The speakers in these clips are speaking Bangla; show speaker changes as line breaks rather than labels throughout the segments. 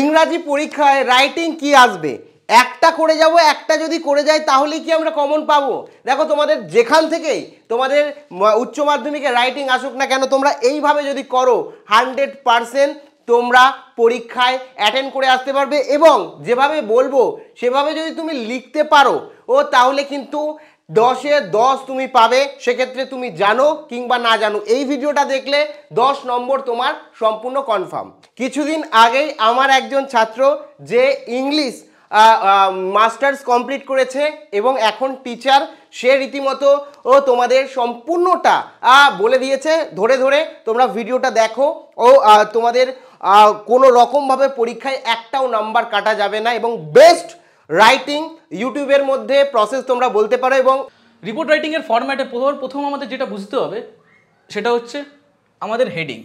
ইংরাজি পরীক্ষায় রাইটিং কি আসবে একটা করে যাব একটা যদি করে যাই তাহলে কি আমরা কমন পাবো দেখো তোমাদের যেখান থেকেই তোমাদের উচ্চ মাধ্যমিকে রাইটিং আসুক না কেন তোমরা এইভাবে যদি করো হান্ড্রেড পারসেন্ট তোমরা পরীক্ষায় অ্যাটেন্ড করে আসতে পারবে এবং যেভাবে বলবো সেভাবে যদি তুমি লিখতে পারো ও তাহলে কিন্তু দশে দশ তুমি পাবে সেক্ষেত্রে তুমি জানো কিংবা না জানো এই ভিডিওটা দেখলে দশ নম্বর তোমার সম্পূর্ণ কনফার্ম কিছুদিন আগেই আমার একজন ছাত্র যে ইংলিশ মাস্টার্স কমপ্লিট করেছে এবং এখন টিচার সে রীতিমতো ও তোমাদের সম্পূর্ণটা বলে দিয়েছে ধরে ধরে তোমরা ভিডিওটা দেখো ও তোমাদের কোনো রকমভাবে পরীক্ষায় একটাও নাম্বার কাটা যাবে না এবং বেস্ট রাইটিং ইউটিউবের মধ্যে প্রসেস তোমরা বলতে পারো এবং রিপোর্ট রাইটিংয়ের ফরম্যাটে প্রথম আমাদের যেটা বুঝতে হবে সেটা হচ্ছে আমাদের হেডিং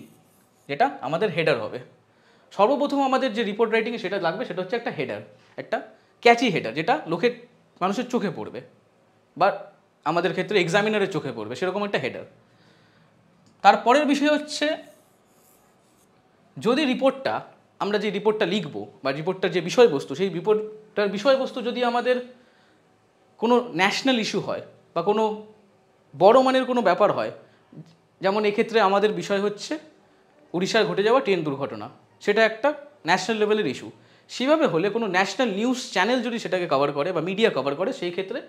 যেটা আমাদের হেডার হবে সর্বপ্রথম আমাদের যে রিপোর্ট রাইটিংয়ে সেটা লাগবে সেটা হচ্ছে একটা হেডার একটা ক্যাচি হেডার যেটা লোকের মানুষের চোখে পড়বে বা আমাদের ক্ষেত্রে এক্সামিনারের চোখে পড়বে সেরকম একটা হেডার তারপরের বিষয় হচ্ছে যদি রিপোর্টটা আমরা যে রিপোর্টটা লিখব বা রিপোর্টটার যে বিষয়বস্তু সেই রিপোর্টটার বিষয়বস্তু যদি আমাদের কোনো ন্যাশনাল ইস্যু হয় বা কোনো বড় মানের কোনো ব্যাপার হয় যেমন এক্ষেত্রে আমাদের বিষয় হচ্ছে উড়িষ্যায় ঘটে যাওয়া ট্রেন দুর্ঘটনা সেটা একটা ন্যাশনাল লেভেলের ইস্যু সেভাবে হলে কোনো ন্যাশনাল নিউজ চ্যানেল যদি সেটাকে কভার করে বা মিডিয়া কভার করে সেই ক্ষেত্রে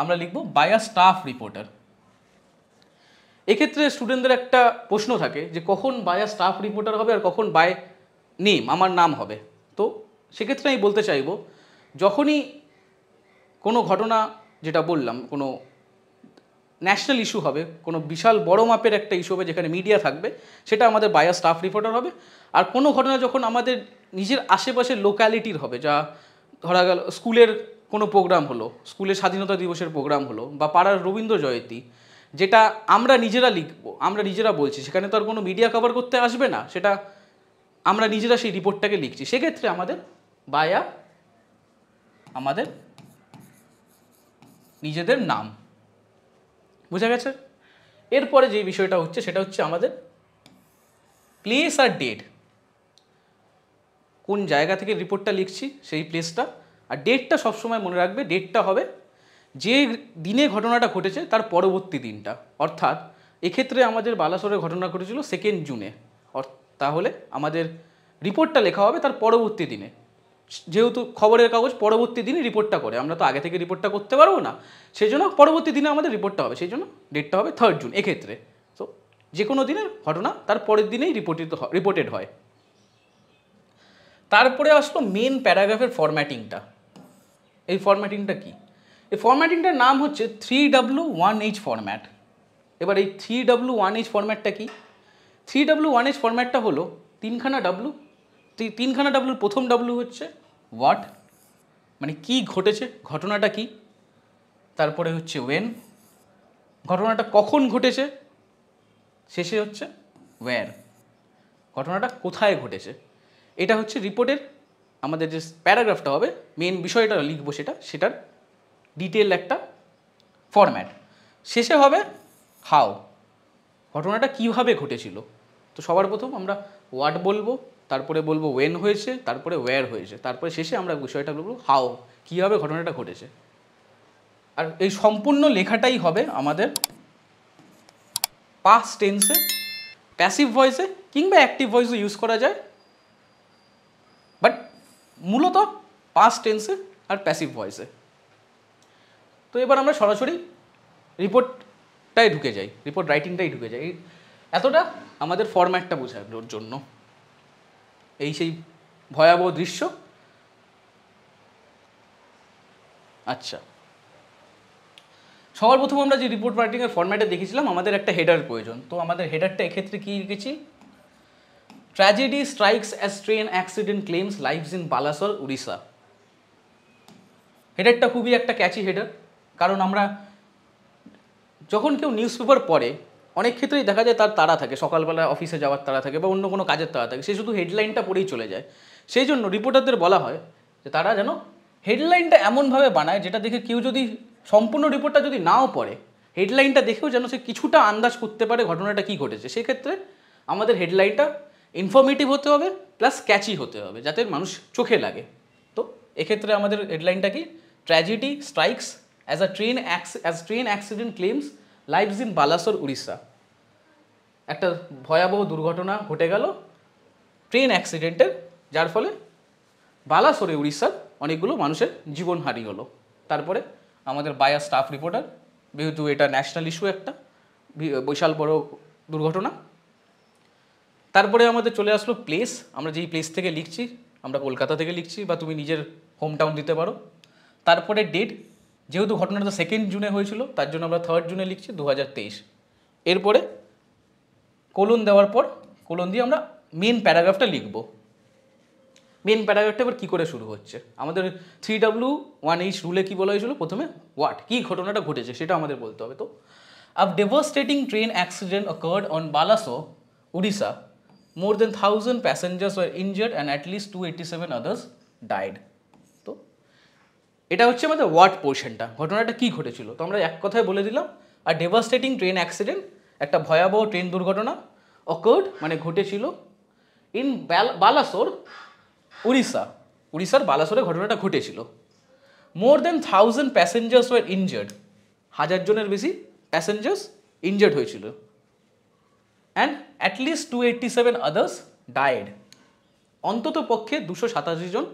আমরা লিখব বাই আ স্টাফ রিপোর্টার এক্ষেত্রে স্টুডেন্টদের একটা প্রশ্ন থাকে যে কখন বায়া আ স্টাফ রিপোর্টার হবে আর কখন বাই নেম আমার নাম হবে তো সেক্ষেত্রে আমি বলতে চাইব যখনই কোনো ঘটনা যেটা বললাম কোনো ন্যাশনাল ইস্যু হবে কোনো বিশাল বড় মাপের একটা ইস্যু হবে যেখানে মিডিয়া থাকবে সেটা আমাদের বায়ার স্টাফ রিপোর্টার হবে আর কোনো ঘটনা যখন আমাদের নিজের আশেপাশের লোকালিটির হবে যা ধরা গেল স্কুলের কোনো প্রোগ্রাম হলো স্কুলের স্বাধীনতা দিবসের প্রোগ্রাম হলো বা পাড়ার রবীন্দ্র জয়ন্তী যেটা আমরা নিজেরা লিখবো আমরা নিজেরা বলছি সেখানে তো আর কোনো মিডিয়া কভার করতে আসবে না সেটা আমরা নিজেরা সেই রিপোর্টটাকে লিখছি সেক্ষেত্রে আমাদের বায়া আমাদের নিজেদের নাম বুঝা গেছে এরপরে যে বিষয়টা হচ্ছে সেটা হচ্ছে আমাদের প্লেস আর ডেট কোন জায়গা থেকে রিপোর্টটা লিখছি সেই প্লেসটা আর ডেটটা সবসময় মনে রাখবে ডেটটা হবে যে দিনে ঘটনাটা ঘটেছে তার পরবর্তী দিনটা অর্থাৎ এক্ষেত্রে আমাদের বালাসরের ঘটনা ঘটেছিল সেকেন্ড জুনে তাহলে আমাদের রিপোর্টটা লেখা হবে তার পরবর্তী দিনে যেহেতু খবরের কাগজ পরবর্তী দিনই রিপোর্টটা করে আমরা তো আগে থেকে রিপোর্টটা করতে পারবো না সেই জন্য পরবর্তী দিনে আমাদের রিপোর্টটা হবে সেই জন্য ডেটটা হবে থার্ড জুন এক্ষেত্রে তো যে কোনো দিনের ঘটনা তার পরের দিনেই রিপোর্টিত রিপোর্টেড হয় তারপরে আসলো মেন প্যারাগ্রাফের ফরম্যাটিংটা এই ফরম্যাটিংটা কি এই ফরম্যাটিংটার নাম হচ্ছে three W one H format এবার এই থ্রি ডাব্লু ওয়ান এইচ ফরম্যাটটা কি থ্রি ডাব্লু ওয়ান এইচ ফরম্যাটটা হলো তিনখানা ডাব্লু তিনখানা ডাব্লুর প্রথম ডাব্লু হচ্ছে হোয়াট মানে কি ঘটেছে ঘটনাটা কি তারপরে হচ্ছে ওয়েন ঘটনাটা কখন ঘটেছে শেষে হচ্ছে ওয়্যার ঘটনাটা কোথায় ঘটেছে এটা হচ্ছে রিপোর্টের আমাদের যে প্যারাগ্রাফটা হবে মেন বিষয়টা লিখবো সেটা সেটার ডিটেল একটা ফরম্যাট শেষে হবে হাও ঘটনাটা কিভাবে ঘটেছিল তো সবার প্রথম আমরা ওয়াট বলবো তারপরে বলবো ওয়েন হয়েছে তারপরে ওয়্যার হয়েছে তারপরে শেষে আমরা বিষয়টা বলবো হাও কীভাবে ঘটনাটা ঘটেছে আর এই সম্পূর্ণ লেখাটাই হবে আমাদের পাস টেন্সে প্যাসিভ ভয়েসে কিংবা অ্যাক্টিভ ভয়েসও ইউজ করা যায় বাট মূলত পাস টেন্সে আর প্যাসিভ ভয়েসে তো এবার আমরা সরাসরি রিপোর্টটাই ঢুকে যাই রিপোর্ট রাইটিংটাই ঢুকে যাই এতটা আমাদের ফরম্যাটটা বোঝানোর জন্য এই সেই ভয়াবহ দৃশ্য আচ্ছা সবার প্রথম আমরা যে রিপোর্ট রাইটিংয়ের ফর্ম্যাটে দেখেছিলাম আমাদের একটা হেডার প্রয়োজন তো আমাদের হেডারটা এক্ষেত্রে কী রেখেছি tragedy strikes as train accident claims lives in Balasore Odisha হেডারটা খুবই একটা ক্যাচি হেডার কারণ আমরা যখন কেউ নিউজ পেপার পড়ে অনেক ক্ষেত্রেই দেখা যায় তার তাড়া থাকে সকালবেলা অফিসে যাওয়ার তাড়া থাকে বা অন্য কোনো কাজের তাড়া থাকে সে শুধু হেডলাইনটা পড়েই চলে যায় সেই জন্য রিপোর্টারদের বলা হয় যে তারা যেন হেডলাইনটা এমনভাবে বানায় যেটা দেখে কেউ যদি সম্পূর্ণ রিপোর্টটা যদি নাও পড়ে হেডলাইনটা দেখেও যেন সে কিছুটা আন্দাজ করতে পারে ঘটনাটা কী ঘটেছে সেক্ষেত্রে আমাদের হেডলাইনটা ইনফর্মেটিভ হতে হবে প্লাস ক্যাচি হতে হবে যাতে মানুষ চোখে লাগে তো এক্ষেত্রে আমাদের হেডলাইনটা কি tragedy strikes as a train ax as train accident claims lives in Balasore Odisha একটা ভয়াবহ দুর্ঘটনা ঘটে গেল ট্রেন অ্যাক্সিডেন্টের যার ফলে বালাসোরে উড়িষ্যার অনেকগুলো মানুষের জীবন হারি হলো তারপরে আমাদের বায়া স্টাফ রিপোর্টার যেহেতু এটা ন্যাশনাল ইস্যু একটা বিশাল বড় দুর্ঘটনা তারপরে আমাদের চলে আসলো প্লেস আমরা যেই প্লেস থেকে লিখছি আমরা কলকাতা থেকে লিখছি বা তুমি নিজের হোম টাউন দিতে পারো তারপরে ডেট যেহেতু ঘটনাটা সেকেন্ড জুনে হয়েছিল তার জন্য আমরা থার্ড জুনে লিখছি দু এরপরে কোলন দেওয়ার পর কোলন দিয়ে আমরা মেন প্যারাগ্রাফটা লিখব মেন প্যারাগ্রাফটা এবার কী করে শুরু হচ্ছে আমাদের থ্রি ডাব্লু ওয়ান এইচ রুলে কী বলা হয়েছিল প্রথমে হোয়াট কী ঘটনাটা ঘটেছে সেটা আমাদের বলতে হবে তো a devastating train accident occurred on Balasore Odisha more than thousand passengers were injured and at least two eighty seven others died এটা হচ্ছে আমাদের ওয়ার্ড পোর্শনটা ঘটনাটা কি ঘটেছিল তো আমরা এক কথায় বলে দিলাম আর ডেভাস্টেটিং ট্রেন অ্যাক্সিডেন্ট একটা ভয়াবহ ট্রেন দুর্ঘটনা অকর্ড মানে ঘটেছিল ইন বালাসোর উড়িষ্যা উড়িষ্যার বালাসোরে ঘটনাটা ঘটেছিল more than thousand passengers were injured হাজার জনের বেশি প্যাসেঞ্জার্স ইনজার্ড হয়েছিল and at least two eighty seven others died অন্তত পক্ষে দুশো সাতাশি জন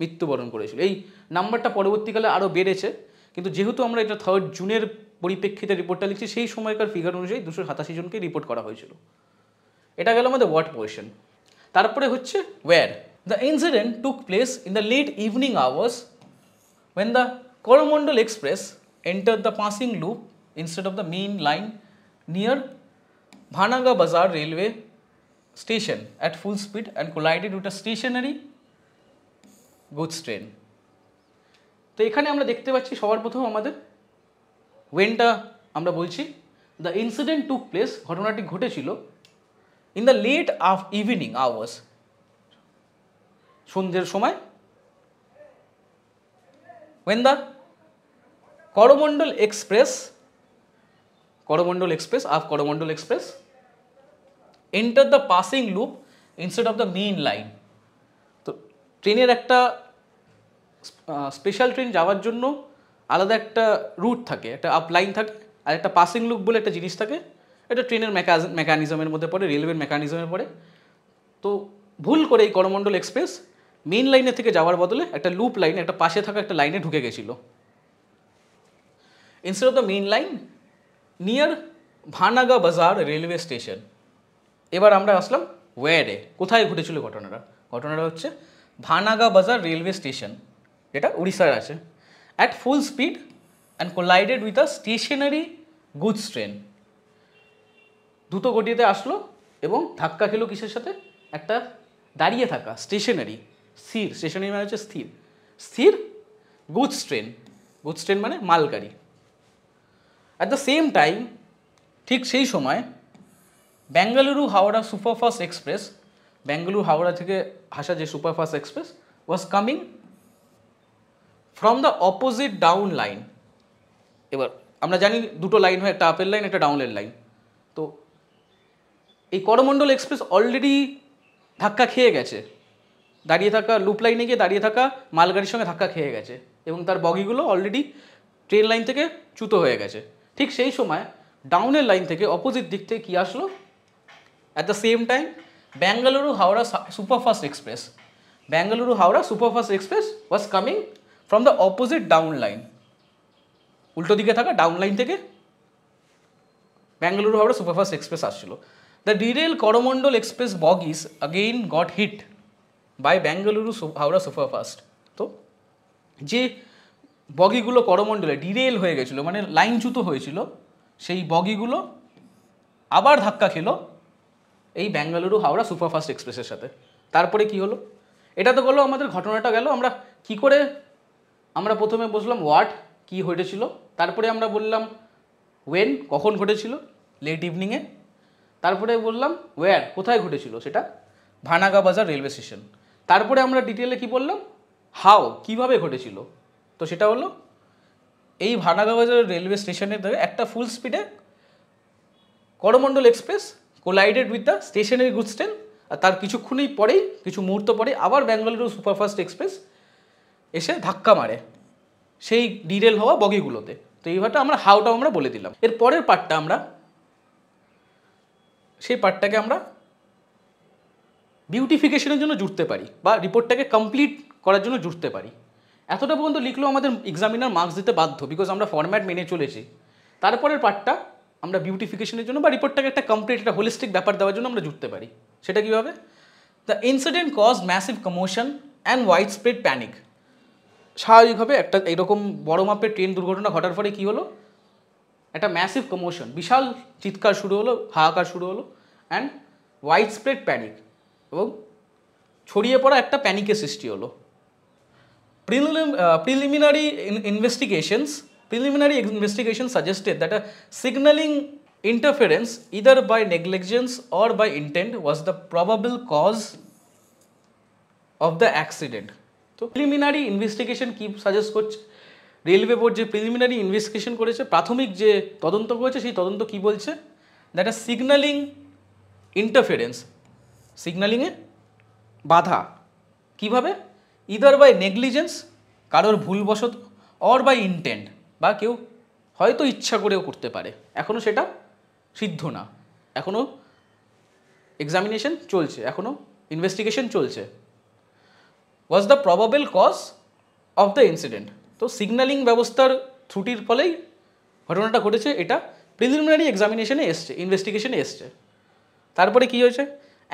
মৃত্যুবরণ করেছিল এই নাম্বারটা পরবর্তীকালে আরও বেড়েছে কিন্তু যেহেতু আমরা এটা থার্ড জুনের পরিপ্রেক্ষিতে রিপোর্টটা লিখছি সেই সময়কার ফিগার অনুযায়ী দুশো সাতাশি জনকে রিপোর্ট করা হয়েছিল এটা গেল আমাদের ওয়াট পজিশন তারপরে হচ্ছে where the incident took place in the late evening hours when the Coromandel express enter the passing loop instead of the main line near Bahanaga Bazar railway station at full speed and collided with a stationary goods train তো এখানে আমরা দেখতে পাচ্ছি সবার প্রথম আমাদের ওয়েনটা আমরা বলছি দ্য ইনসিডেন্ট টুক প্লেস ঘটনাটি ঘটেছিল in the late of evening hours সন্ধ্যের সময় when the Coromandel express Coromandel express of Coromandel express enter the passing loop instead of the main line ট্রেনের একটা স্পেশাল ট্রেন যাওয়ার জন্য আলাদা একটা রুট থাকে একটা আপলাইন থাকে আর একটা পাসিং লুক বলে একটা জিনিস থাকে এটা ট্রেনের মেকানিজমের মধ্যে পড়ে রেলওয়ের মেকানিজমে পড়ে তো ভুল করে এই করমণ্ডল এক্সপ্রেস মেন লাইনের থেকে যাওয়ার বদলে একটা লুপ লাইনে একটা পাশে থাকা একটা লাইনে ঢুকে গেছিলো instead of the main line near Bahanaga Bazar railway station এবার আমরা আসলাম ওয়ারে কোথায় ঘটেছিল ঘটনাটা ঘটনাটা হচ্ছে ভানাগা বাজার রেলওয়ে স্টেশন যেটা উড়িষ্যার আছে at full speed and collided with a stationary goods train দ্রুত গতিতে আসলো এবং ধাক্কা খেলো কিসের সাথে একটা দাঁড়িয়ে থাকা স্টেশনারি স্থির স্টেশনারি মানে হচ্ছে স্থির স্থির গুডস ট্রেন গুডস ট্রেন মানে মালগাড়ি অ্যাট দ্য সেম টাইম ঠিক সেই সময় বেঙ্গালুরু হাওড়া সুপারফাস্ট এক্সপ্রেস ব্যাঙ্গালুর হাওড়া থেকে আসা যে superfast express was coming from the opposite down line এবার আমরা জানি দুটো লাইন হয় একটা আপের লাইন একটা ডাউনের লাইন তো এই করমণ্ডল এক্সপ্রেস অলরেডি ধাক্কা খেয়ে গেছে দাঁড়িয়ে থাকা লুপ লাইনে গিয়ে দাঁড়িয়ে থাকা মালগাড়ির সঙ্গে ধাক্কা খেয়ে গেছে এবং তার বগিগুলো অলরেডি ট্রেন লাইন থেকে চ্যুত হয়ে গেছে ঠিক সেই সময় ডাউনের লাইন থেকে অপোজিট দিক থেকে কী আসলো at the same time Bangalore Howrah Superfast Express. Bangalore Howrah Superfast Express was coming from the opposite down line. উল্টো দিকে থাকা ডাউন লাইন থেকে ব্যাঙ্গালুরু হাওড়া সুপারফাস্ট এক্সপ্রেস আসছিল the derail Coromandel express bogies again got hit by Bengaluru Howrah superfast তো যে বগিগুলো করমণ্ডলে ডিরেল হয়ে গেছিলো মানে লাইনচ্যুত হয়েছিল সেই বগিগুলো আবার ধাক্কা খেলো এই ব্যাঙ্গালুরু হাওড়া সুপারফাস্ট এক্সপ্রেসের সাথে তারপরে কি হলো এটা তো বললো আমাদের ঘটনাটা গেল আমরা কি করে আমরা প্রথমে বসলাম হোয়াট কি ঘটেছিল তারপরে আমরা বললাম ওয়েন কখন ঘটেছিল লেট ইভিনিংয়ে তারপরে বললাম ওয়্যার কোথায় ঘটেছিল সেটা ভানাগা বাজার রেলওয়ে স্টেশন তারপরে আমরা ডিটেলে কি বললাম হাও কিভাবে ঘটেছিল তো সেটা হলো এই ভানাগা বাজার রেলওয়ে স্টেশনের একটা ফুল স্পিডে Coromandel express collided with the stationary goods train আর তার কিছুক্ষণই পরেই কিছু মুহূর্ত পরে আবার ব্যাঙ্গালুরু সুপারফাস্ট এক্সপ্রেস এসে ধাক্কা মারে সেই ডিরেল হওয়া বগিগুলোতে তো এইভাবে আমরা হাওটাও আমরা বলে দিলাম এর পরের পার্টটা আমরা সেই পার্টটাকে আমরা বিউটিফিকেশনের জন্য জুড়তে পারি বা রিপোর্টটাকে কমপ্লিট করার জন্য জুড়তে পারি এতটা পর্যন্ত লিখলেও আমাদের এক্সামিনার মার্কস দিতে বাধ্য বিকজ আমরা ফর্ম্যাট মেনে চলেছি তারপরের পার্টটা আমরা বিউটিফিকেশনের জন্য বা রিপোর্টটাকে একটা কমপ্লিট একটা হোলিস্টিক ব্যাপার দেওয়ার জন্য আমরা জুটতে পারি সেটা কীভাবে the incident cause massive commotion and wide spread panic স্বাভাবিকভাবে একটা এরকম বড় মাপের ট্রেন দুর্ঘটনা ঘটার ফলে কী হলো একটা ম্যাসিভ কমোশন বিশাল চিৎকার শুরু হলো হাহাকার শুরু হলো অ্যান্ড হোয়াইট স্প্রেড প্যানিক এবং ছড়িয়ে পড়া একটা প্যানিকের সৃষ্টি হলো preliminary investigations preliminary investigation suggested that a signaling interference either by negligence or by intent was the probable cause of the accident. তো প্রিলিমিনারি ইনভেস্টিগেশন কি সাজেস্ট করছে রেলওয়ে বোর্ড যে প্রিলিমিনারি ইনভেস্টিগেশন করেছে প্রাথমিক যে তদন্ত করেছে সেই তদন্ত কি বলছে দ্যাট আ সিগনালিং ইন্টারফেরেন্স সিগনালিংয়ে বাধা কিভাবে ইদার বাই নেগলিজেন্স কারোর ভুলবশত অর বাই ইন্টেন্ট বা কেউ হয়তো ইচ্ছা করেও করতে পারে এখনও সেটা সিদ্ধ না এখনও এক্সামিনেশন চলছে এখনও ইনভেস্টিগেশন চলছে was the probable cause of the incident তো সিগন্যালিং ব্যবস্থার ত্রুটির ফলেই ঘটনাটা ঘটেছে এটা প্রিলিমিনারি এক্সামিনেশনে এসছে ইনভেস্টিগেশনে এসছে তারপরে কি হয়েছে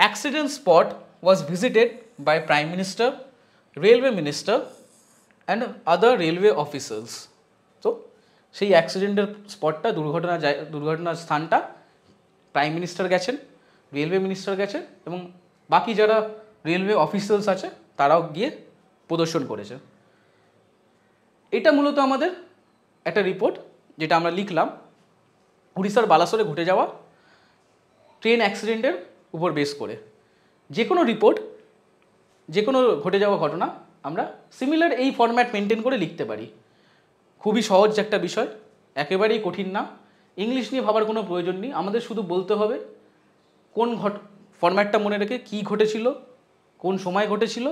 accident spot was visited by prime minister railway minister and other railway officers তো সেই অ্যাক্সিডেন্টের স্পটটা দুর্ঘটনা দুর্ঘটনার স্থানটা প্রাইম মিনিস্টার গেছেন রেলওয়ে মিনিস্টার গেছেন এবং বাকি যারা রেলওয়ে অফিসিয়ালস আছে তারাও গিয়ে প্রদর্শন করেছে এটা মূলত আমাদের একটা রিপোর্ট যেটা আমরা লিখলাম উড়িষ্যার বালাসরে ঘটে যাওয়া ট্রেন অ্যাক্সিডেন্টের উপর বেস করে যে কোনো রিপোর্ট যে কোনো ঘটে যাওয়া ঘটনা আমরা সিমিলার এই ফরম্যাট মেনটেন করে লিখতে পারি খুবই সহজ একটা বিষয় একেবারেই কঠিন না ইংলিশ নিয়ে ভাবার কোনো প্রয়োজন নেই আমাদের শুধু বলতে হবে কোন ঘট ফরম্যাটটা মনে রেখে কি ঘটেছিল কোন সময় ঘটেছিল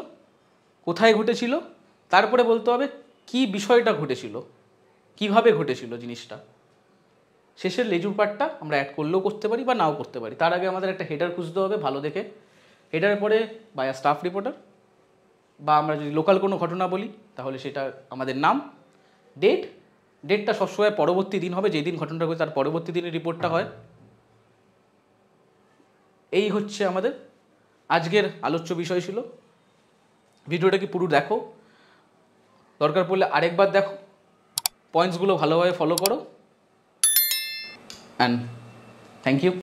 কোথায় ঘটেছিল তারপরে বলতে হবে কি বিষয়টা ঘটেছিল কিভাবে ঘটেছিল জিনিসটা শেষের লেজুর পার্টটা আমরা অ্যাড করলেও করতে পারি বা নাও করতে পারি তার আগে আমাদের একটা হেডার খুঁজতে হবে ভালো দেখে হেডার পরে বা স্টাফ রিপোর্টার বা আমরা যদি লোকাল কোনো ঘটনা বলি তাহলে সেটা আমাদের নাম ডেট ডেটটা সবসময় পরবর্তী দিন হবে যেই দিন ঘটনাটা হয়েছে তার পরবর্তী দিনের রিপোর্টটা হয় এই হচ্ছে আমাদের আজকের আলোচ্য বিষয় ছিল ভিডিওটা কি পুরো দেখো দরকার পড়লে আরেকবার দেখো পয়েন্টসগুলো ভালোভাবে ফলো করো অ্যান্ড থ্যাংক ইউ